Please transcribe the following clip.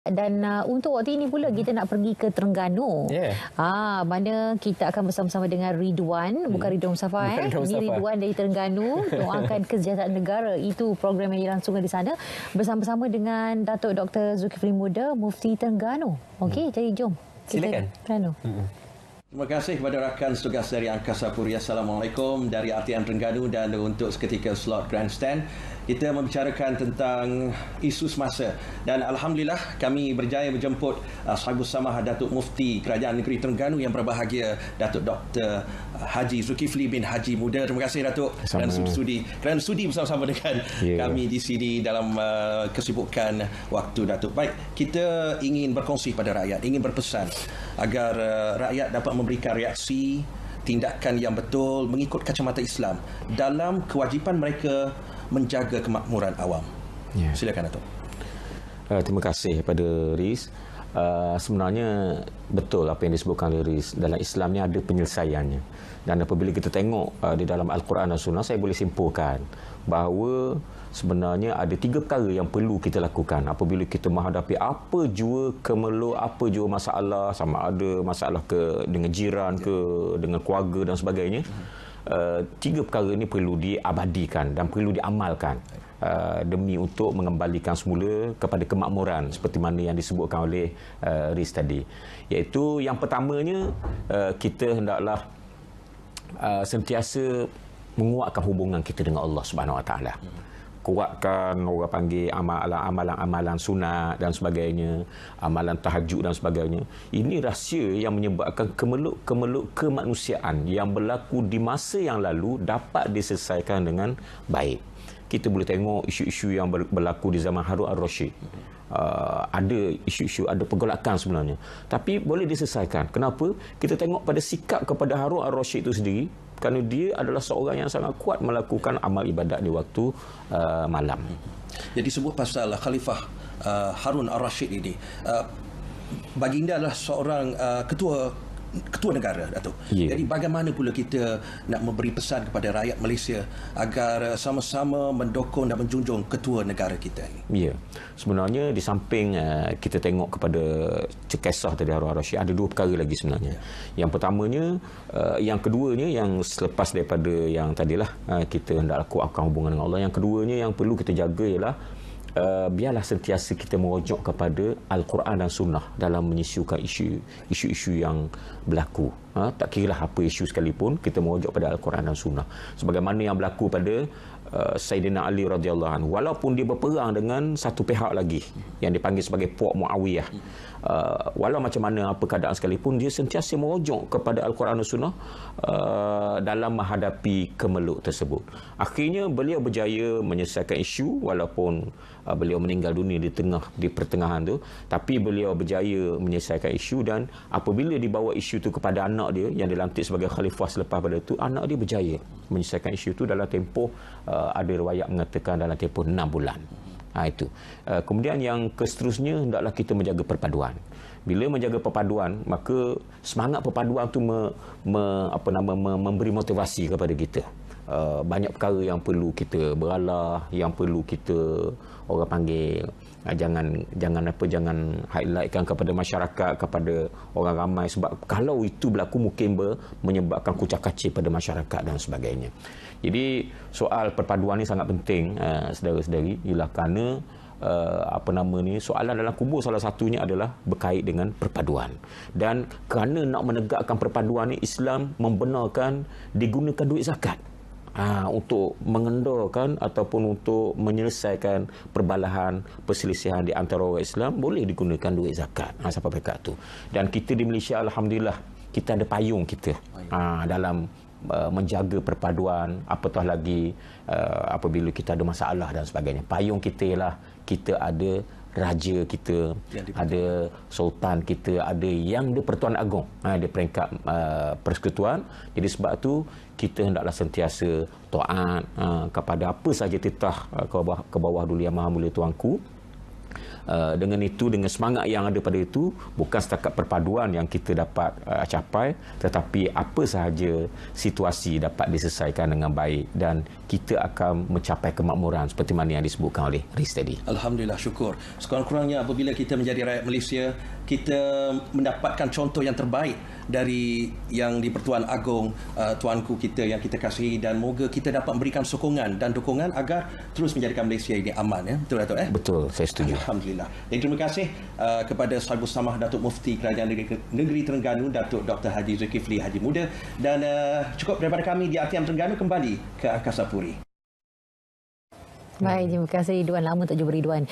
dan uh, untuk waktu ini pula kita nak pergi ke Terengganu. Yeah. Ah, mana kita akan bersama-sama dengan Ridwan, hmm. bukan Ridwan Safa eh. Ini Ridwan dari Terengganu, doakan kesejahteraan negara. Itu program yang dilangsungkan di sana bersama-sama dengan Datuk Dr Zulkifli Muda, Mufti Terengganu. Okey, hmm. jadi jom. Silakan. Terengganu. Hmm. Terima kasih kepada rakan setugas dari Angkasa Puria. Assalamualaikum dari RTM Terengganu dan untuk seketika slot Grandstand kita membicarakan tentang isu semasa dan alhamdulillah kami berjaya menjemput uh, Sahibus Samah Datuk Mufti Kerajaan Negeri Terengganu yang berbahagia Datuk Dr uh, Haji Zulkifli bin Haji Muda. Terima kasih Datuk dan sudi kerana sudi bersama-sama dengan yeah. kami di sini dalam uh, kesibukan waktu Datuk. Baik, kita ingin berkongsi pada rakyat, ingin berpesan agar uh, rakyat dapat memberikan reaksi tindakan yang betul mengikut kacamata Islam dalam kewajipan mereka menjaga kemakmuran awam. Yeah. Silakan Datuk. Uh, terima kasih kepada Riz. Uh, sebenarnya betul apa yang disebutkan oleh Riz. Dalam Islam ni ada penyelesaiannya. Dan apabila kita tengok uh, di dalam Al-Quran dan Sunnah, saya boleh simpulkan bahawa sebenarnya ada tiga perkara yang perlu kita lakukan apabila kita menghadapi apa jua kemelu apa jua masalah sama ada masalah ke dengan jiran ke dengan keluarga dan sebagainya uh, tiga perkara ini perlu diabadikan dan perlu diamalkan Uh, demi untuk mengembalikan semula kepada kemakmuran seperti mana yang disebutkan oleh uh, Riz tadi iaitu yang pertamanya uh, kita hendaklah uh, sentiasa menguatkan hubungan kita dengan Allah Subhanahu Wa Taala kuatkan orang panggil amalan-amalan-amalan sunat dan sebagainya, amalan tahajud dan sebagainya. Ini rahsia yang menyebabkan kemeluk-kemeluk kemanusiaan yang berlaku di masa yang lalu dapat diselesaikan dengan baik. Kita boleh tengok isu-isu yang berlaku di zaman Harun al-Rashid. Uh, ada isu-isu, ada pergolakan sebenarnya. Tapi boleh diselesaikan. Kenapa? Kita tengok pada sikap kepada Harun al-Rashid itu sendiri, kerana dia adalah seorang yang sangat kuat melakukan amal ibadat di waktu uh, malam. Jadi sebut pasal Khalifah uh, Harun Ar-Rashid ini. Uh, baginda adalah seorang uh, ketua ketua negara Datuk. Yeah. Jadi bagaimana pula kita nak memberi pesan kepada rakyat Malaysia agar sama-sama mendukung dan menjunjung ketua negara kita ini. Yeah. Sebenarnya di samping eh, kita tengok kepada cekesah tadi Harun Arashi ada dua perkara lagi sebenarnya. Yeah. Yang pertamanya uh, yang keduanya yang selepas daripada yang tadilah uh, kita hendak kuatkan hubungan dengan Allah. Yang keduanya yang perlu kita jaga ialah Eh, biarlah sentiasa kita merujuk kepada Al-Quran dan Sunnah dalam menyisukan isu-isu yang berlaku. Ha? Tak kira apa isu sekalipun, kita merujuk pada Al-Quran dan Sunnah. Sebagaimana yang berlaku pada Uh, Sayyidina Ali radhiyallahu anhu walaupun dia berperang dengan satu pihak lagi yang dipanggil sebagai puak Muawiyah uh, walau macam mana apa keadaan sekalipun dia sentiasa merujuk kepada al-Quran dan sunnah uh, dalam menghadapi kemeluk tersebut akhirnya beliau berjaya menyelesaikan isu walaupun uh, beliau meninggal dunia di tengah di pertengahan tu tapi beliau berjaya menyelesaikan isu dan apabila dibawa isu tu kepada anak dia yang dilantik sebagai khalifah selepas pada tu anak dia berjaya menyelesaikan isu tu dalam tempoh uh, ada riwayat mengatakan dalam tempoh 6 bulan ha, itu uh, kemudian yang seterusnya hendaklah kita menjaga perpaduan bila menjaga perpaduan maka semangat perpaduan tu me, me, apa nama me, memberi motivasi kepada kita Uh, banyak perkara yang perlu kita beralah yang perlu kita orang panggil uh, jangan jangan apa jangan highlightkan kepada masyarakat kepada orang ramai sebab kalau itu berlaku mungkin ber, menyebabkan kucak-kacir pada masyarakat dan sebagainya. Jadi soal perpaduan ini sangat penting eh, saudara-saudari ialah kerana eh, apa nama ni soalan dalam kubur salah satunya adalah berkait dengan perpaduan. Dan kerana nak menegakkan perpaduan ini Islam membenarkan digunakan duit zakat ha, untuk mengendurkan ataupun untuk menyelesaikan perbalahan perselisihan di antara orang Islam boleh digunakan duit zakat ha, ah, siapa pekat tu dan kita di Malaysia Alhamdulillah kita ada payung kita ha, dalam uh, menjaga perpaduan apatah lagi uh, apabila kita ada masalah dan sebagainya payung kita ialah kita ada raja kita, ada sultan kita, ada yang dia Pertuan Agong, ha, di peringkat uh, persekutuan. Jadi sebab tu kita hendaklah sentiasa taat uh, kepada apa saja titah uh, ke bawah, ke bawah dulu yang maha mulia tuanku. Uh, dengan itu dengan semangat yang ada pada itu bukan setakat perpaduan yang kita dapat uh, capai tetapi apa sahaja situasi dapat diselesaikan dengan baik dan kita akan mencapai kemakmuran seperti mana yang disebutkan oleh Riz tadi Alhamdulillah syukur sekurang-kurangnya apabila kita menjadi rakyat Malaysia kita mendapatkan contoh yang terbaik dari yang di Pertuan Agong uh, tuanku kita yang kita kasihi dan moga kita dapat memberikan sokongan dan dukungan agar terus menjadikan Malaysia ini aman ya betul Datuk eh betul saya setuju alhamdulillah Jadi, terima kasih uh, kepada Sabu Samah Datuk Mufti Kerajaan Negeri, Negeri Terengganu Datuk Dr Haji Zakifli Haji Muda dan uh, cukup daripada kami di Artian Terengganu kembali ke Kasapuri. Baik, terima kasih Ridwan. Lama tak jumpa Ridwan.